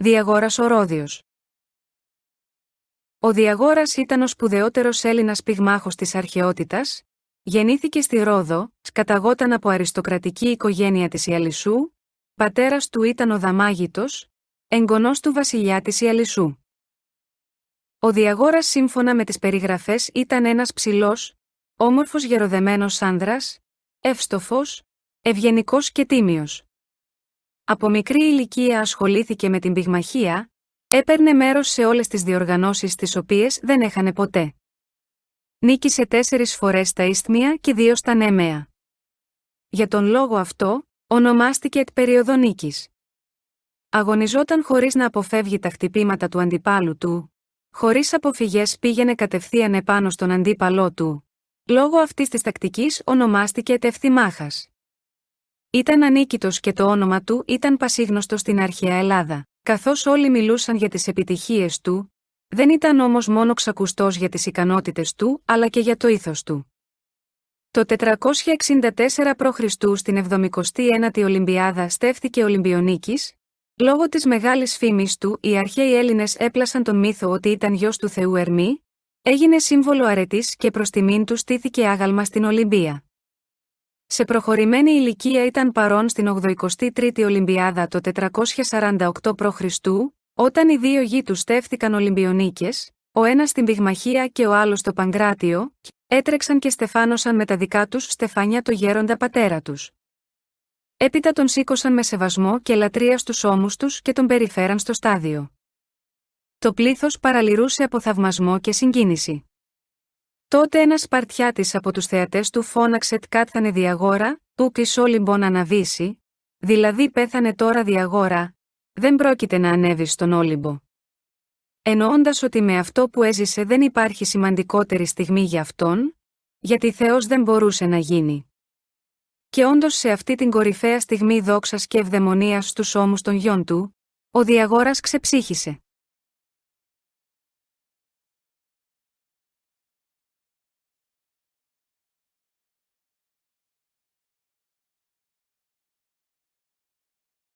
Διαγόρας Ορόδιος Ο Διαγόρας ήταν ο σπουδαιότερος Έλληνας πυγμάχος της αρχαιότητας, γεννήθηκε στη Ρόδο, σκαταγόταν από αριστοκρατική οικογένεια της Ιαλισσού, πατέρας του ήταν ο Δαμάγητος, εγγονός του βασιλιά της Ιαλισσού. Ο Διαγόρας σύμφωνα με τις περιγραφές ήταν ένας ψηλός, όμορφος γεροδεμένος άνδρας, εύστοφος, ευγενικός και τίμιος. Από μικρή ηλικία ασχολήθηκε με την πυγμαχία, έπαιρνε μέρος σε όλες τις διοργανώσεις τις οποίες δεν έχανε ποτέ. Νίκησε τέσσερις φορές στα Ισθμία και δύο στα Νέμεα. Για τον λόγο αυτό, ονομάστηκε εκ περίοδο Αγωνιζόταν χωρίς να αποφεύγει τα χτυπήματα του αντιπάλου του, χωρίς αποφυγές πήγαινε κατευθείαν επάνω στον αντίπαλό του. Λόγω αυτής της τακτικής ονομάστηκε ετευθυμάχας. Ήταν ανίκητος και το όνομα του ήταν πασίγνωστο στην αρχαία Ελλάδα, καθώς όλοι μιλούσαν για τις επιτυχίες του, δεν ήταν όμως μόνο ξακουστός για τις ικανότητες του, αλλά και για το ήθος του. Το 464 π.Χ. στην 79η Ολυμπιάδα στέφθηκε Ολυμπιονίκης, λόγω της μεγάλης φήμης του οι αρχαίοι Έλληνες έπλασαν τον μύθο ότι ήταν γιος του Θεού Ερμή, έγινε σύμβολο αρετής και προς τιμήν του στήθηκε άγαλμα στην Ολυμπία. Σε προχωρημένη ηλικία ήταν παρόν στην 83η Ολυμπιάδα το 448 π.Χ., όταν οι δύο γη τους στέφθηκαν Ολυμπιονίκες, ο ένας στην Πυγμαχία και ο άλλος στο Παγκράτιο, έτρεξαν και στεφάνωσαν με τα δικά τους στεφάνια το γέροντα πατέρα τους. Έπειτα τον σήκωσαν με σεβασμό και λατρεία στους ώμους τους και τον περιφέραν στο στάδιο. Το πλήθος παραλυρούσε από θαυμασμό και συγκίνηση. Τότε ένας παρτιάτης από τους θεατές του φώναξε κάθανε διαγόρα, μπορεί λοιπόν να αναβήσει», δηλαδή πέθανε τώρα διαγόρα, δεν πρόκειται να ανέβεις στον Όλυμπο. Εννοώντας ότι με αυτό που έζησε δεν υπάρχει σημαντικότερη στιγμή για αυτόν, γιατί Θεός δεν μπορούσε να γίνει. Και όντως σε αυτή την κορυφαία στιγμή δόξας και ευδαιμονίας στους ώμους των γιών του, ο διαγόρας ξεψύχησε.